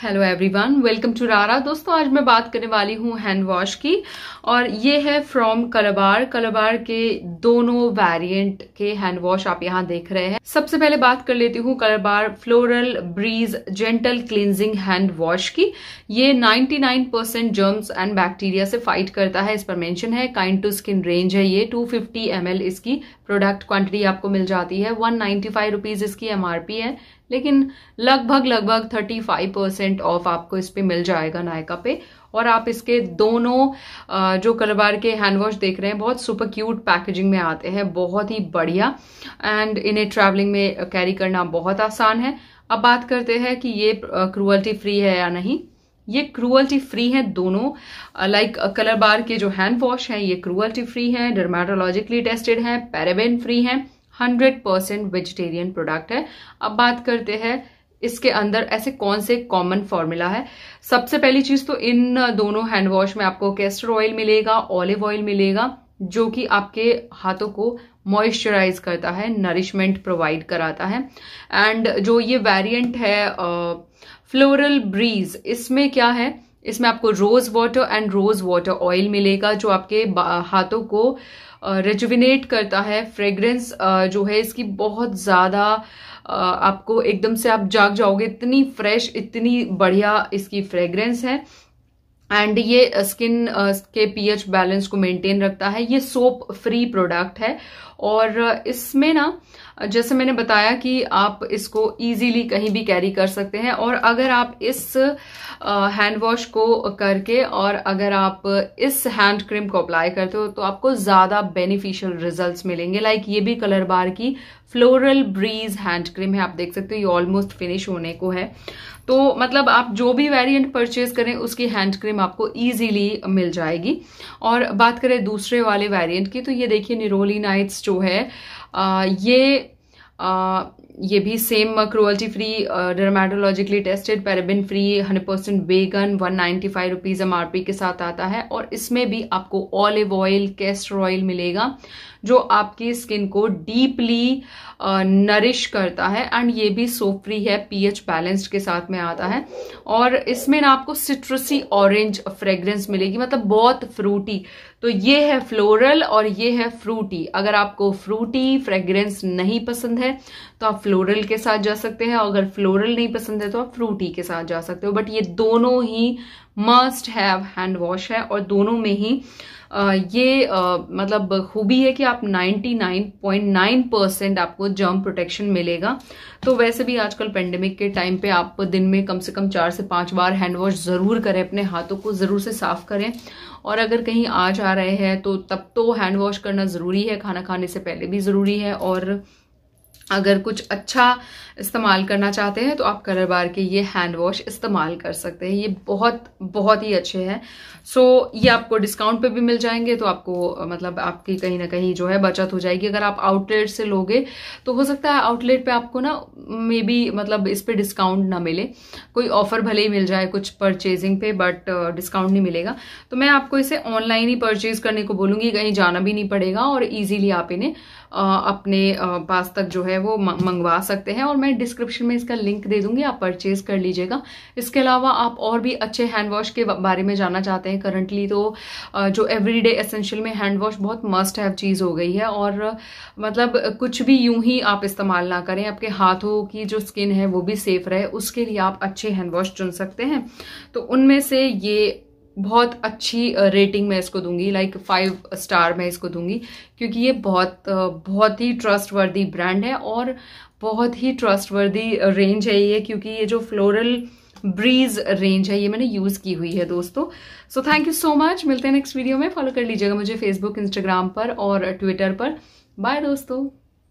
hello everyone welcome to रारा दोस्तों आज मैं बात करने वाली हूँ हैंड वॉश की और ये है फ्रॉम कलबार कलबार के दोनों वेरिएंट के हैंड वॉश आप यहाँ देख रहे हैं सबसे पहले बात कर लेती हूँ कलबार floral breeze gentle cleansing hand wash की ये 99% परसेंट जर्म्स एंड बैक्टीरिया से फाइट करता है इस पर मैंशन है काइंड टू स्किन रेंज है ये टू फिफ्टी इसकी प्रोडक्ट क्वांटिटी आपको मिल जाती है वन नाइन्टी इसकी एमआरपी है लेकिन लगभग लगभग 35 परसेंट ऑफ आपको इस पर मिल जाएगा नायका पे और आप इसके दोनों जो कलबार के हैंड वॉश देख रहे हैं बहुत सुपर क्यूट पैकेजिंग में आते हैं बहुत ही बढ़िया एंड इन्हें ट्रैवलिंग में कैरी करना बहुत आसान है अब बात करते हैं कि ये क्रूअल्टी फ्री है या नहीं ये क्रूअल्टी फ्री है दोनों लाइक कलर बार के जो हैंड वॉश हैं ये क्रूअल्टी फ्री हैं डर्माटोलॉजिकली टेस्टेड हैं पैराबेन फ्री हैं हंड्रेड परसेंट वेजिटेरियन प्रोडक्ट है अब बात करते हैं इसके अंदर ऐसे कौन से कॉमन फॉर्मूला है सबसे पहली चीज तो इन दोनों हैंड वॉश में आपको कैस्टर ऑयल मिलेगा ऑलिव ऑयल मिलेगा जो कि आपके हाथों को मॉइस्चराइज करता है नरिशमेंट प्रोवाइड कराता है एंड जो ये वेरिएंट है फ्लोरल ब्रीज इसमें क्या है इसमें आपको rose water and rose water oil मिलेगा जो आपके हाथों को रेजुविनेट करता है फ्रेगरेंस जो है इसकी बहुत ज़्यादा आपको एकदम से आप जाग जाओगे इतनी फ्रेश इतनी बढ़िया इसकी फ्रेगरेंस है एंड ये स्किन uh, uh, के पीएच बैलेंस को मेंटेन रखता है ये सोप फ्री प्रोडक्ट है और uh, इसमें ना जैसे मैंने बताया कि आप इसको इजीली कहीं भी कैरी कर सकते हैं और अगर आप इस हैंड वॉश को करके और अगर आप इस हैंड क्रीम को अप्लाई करते हो तो आपको ज़्यादा बेनिफिशियल रिजल्ट्स मिलेंगे लाइक ये भी कलर बार की फ्लोरल ब्रीज हैंड क्रीम है आप देख सकते हो ये ऑलमोस्ट फिनिश होने को है तो मतलब आप जो भी वेरिएंट परचेज करें उसकी हैंड क्रीम आपको इजीली मिल जाएगी और बात करें दूसरे वाले वेरिएंट की तो ये देखिए निरोली नाइट्स जो है आ, ये आ, ये भी same cruelty free dermatologically tested paraben free 100 percent vegan one ninety five rupees एम के साथ आता है और इसमें भी आपको ऑलिव ऑयल कैस्टर ऑयल मिलेगा जो आपकी स्किन को डीपली नरिश uh, करता है एंड ये भी सोप फ्री है पीएच बैलेंस्ड के साथ में आता है और इसमें ना आपको सिट्रसी ऑरेंज फ्रेग्रेंस मिलेगी मतलब बहुत फ्रूटी तो ये है फ्लोरल और ये है फ्रूटी अगर आपको फ्रूटी फ्रेग्रेंस नहीं पसंद है तो आप फ्लोरल के साथ जा सकते हैं अगर फ्लोरल नहीं पसंद है तो आप फ्रूटी के साथ जा सकते हो बट ये दोनों ही मस्ट हैव हैंड वॉश है और दोनों में ही ये आ, मतलब खूबी है कि आप 99.9 परसेंट आपको जर्म प्रोटेक्शन मिलेगा तो वैसे भी आजकल पेंडेमिक के टाइम पे आप दिन में कम से कम चार से पांच बार हैंड वॉश ज़रूर करें अपने हाथों को ज़रूर से साफ़ करें और अगर कहीं आ जा रहे हैं तो तब तो हैंड वॉश करना ज़रूरी है खाना खाने से पहले भी ज़रूरी है और अगर कुछ अच्छा इस्तेमाल करना चाहते हैं तो आप कलर बार के ये हैंड वॉश इस्तेमाल कर सकते हैं ये बहुत बहुत ही अच्छे हैं सो so, ये आपको डिस्काउंट पे भी मिल जाएंगे तो आपको मतलब आपकी कहीं ना कहीं जो है बचत हो जाएगी अगर आप आउटलेट से लोगे तो हो सकता है आउटलेट पे आपको ना मे बी मतलब इस पर डिस्काउंट ना मिले कोई ऑफर भले ही मिल जाए कुछ परचेजिंग पे बट डिस्काउंट नहीं मिलेगा तो मैं आपको इसे ऑनलाइन ही परचेज करने को बोलूँगी कहीं जाना भी नहीं पड़ेगा और ईजिली आप इन्हें अपने पास तक जो है है वो मंगवा सकते हैं और मैं डिस्क्रिप्शन में इसका लिंक दे दूंगी आप परचेज कर लीजिएगा इसके अलावा आप और भी अच्छे हैंड वॉश के बारे में जानना चाहते हैं करंटली तो जो एवरीडे एसेंशियल में हैंड वॉश बहुत मस्ट हैव चीज़ हो गई है और मतलब कुछ भी यूं ही आप इस्तेमाल ना करें आपके हाथों की जो स्किन है वो भी सेफ रहे उसके लिए आप अच्छे हैंड वॉश चुन सकते हैं तो उनमें से ये बहुत अच्छी रेटिंग मैं इसको दूंगी लाइक फाइव स्टार मैं इसको दूंगी क्योंकि ये बहुत बहुत ही ट्रस्टवर्दी ब्रांड है और बहुत ही ट्रस्टवर्दी रेंज है ये क्योंकि ये जो फ्लोरल ब्रीज रेंज है ये मैंने यूज़ की हुई है दोस्तों so thank you so much मिलते हैं नेक्स्ट वीडियो में फॉलो कर लीजिएगा मुझे फेसबुक इंस्टाग्राम पर और ट्विटर पर बाय दोस्तों